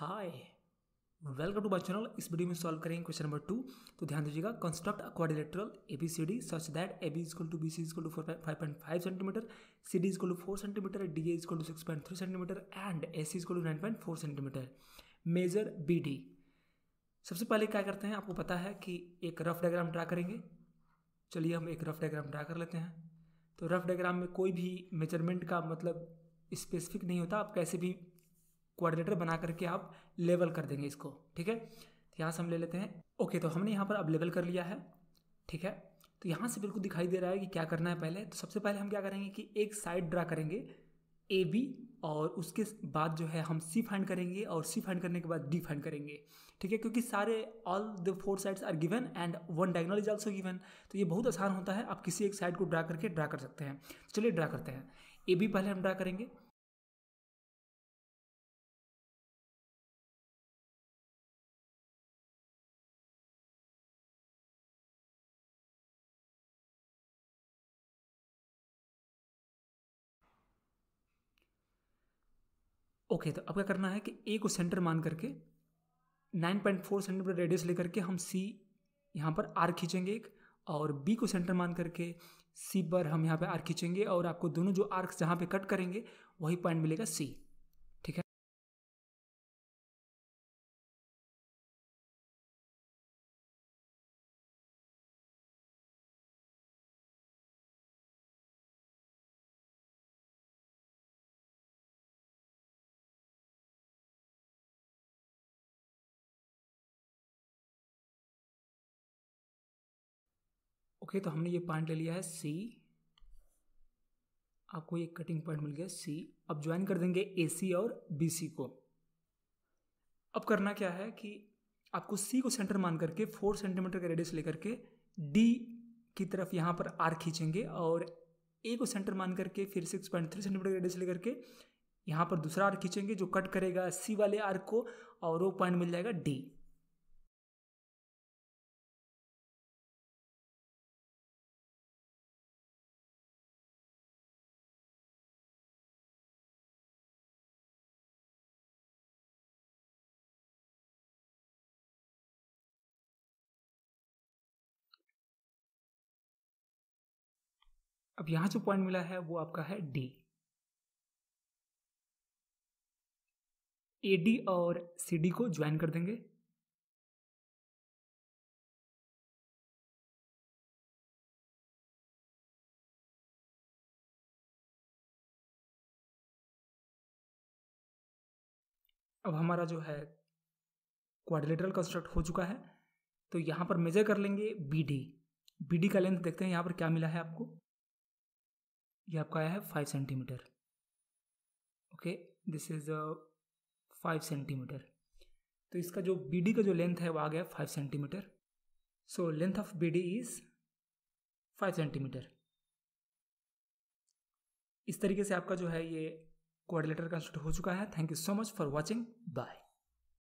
hi welcome to my channel इस वीडियो में सॉल्व करेंगे क्वेश्चन नंबर टू तो ध्यान दीजिएगा construct quadrilateral A B C D such that A B is equal to B C is equal to four five point five centimetre C D is equal to four centimetre D A is equal to six point three centimetre and A C is equal to nine point four centimetre measure B D सबसे पहले क्या करते हैं आपको पता है कि एक रफ डायग्राम ड्रा करेंगे चलिए हम एक रफ डायग्राम ड्रा कर लेते हैं तो रफ डायग्राम में कोई भी मेजरमेंट का मतलब स्पेसिफिक नहीं होता आप कैसे भी क्वारिनेटर बना करके आप लेवल कर देंगे इसको ठीक है तो यहाँ से हम ले लेते हैं ओके तो हमने यहाँ पर अब लेवल कर लिया है ठीक है तो यहाँ से बिल्कुल दिखाई दे रहा है कि क्या करना है पहले तो सबसे पहले हम क्या करेंगे कि एक साइड ड्रा करेंगे ए बी और उसके बाद जो है हम सी फाइंड करेंगे और सी फाइंड करने के बाद डी फाइंड करेंगे ठीक है क्योंकि सारे all the four sides are given and one diagonal is also given तो ये बहुत आसान होता है आप किसी एक साइड को ड्रा करके ड्रा कर सकते हैं चलिए ड्रा करते हैं ए बी पहले हम ड्रा करेंगे ओके तो अब क्या करना है कि ए को सेंटर मान करके 9.4 सेंटीमीटर रेडियस लेकर के हम सी यहाँ पर आर खींचेंगे एक और बी को सेंटर मान करके सी पर हम यहाँ पे आर खींचेंगे और आपको दोनों जो आर्क जहाँ पे कट करेंगे वही पॉइंट मिलेगा सी ओके तो हमने ये पॉइंट ले लिया है सी आपको ये कटिंग पॉइंट मिल गया सी अब ज्वाइन कर देंगे ए सी और बी सी को अब करना क्या है कि आपको सी को सेंटर मान करके फोर सेंटीमीटर का रेडियस लेकर के डी की तरफ यहाँ पर आर खींचेंगे और ए को सेंटर मान करके फिर सिक्स पॉइंट थ्री सेंटीमीटर का रेडियस लेकर के यहाँ पर दूसरा आर खींचेंगे जो कट करेगा सी वाले आर को और वो पॉइंट मिल जाएगा डी अब यहां जो पॉइंट मिला है वो आपका है डी एडी और सी डी को ज्वाइन कर देंगे अब हमारा जो है क्वाड्रिलेटरल कंस्ट्रक्ट हो चुका है तो यहां पर मेजर कर लेंगे बी डी बी डी का लेंथ देखते हैं यहां पर क्या मिला है आपको ये आपका आया है five centimetre okay this is five centimetre तो इसका जो बी डी का जो लेंथ है वो आ गया five centimetre so length of B D is five centimetre इस तरीके से आपका जो है ये का कंस्ट्रक्ट हो चुका है thank you so much for watching bye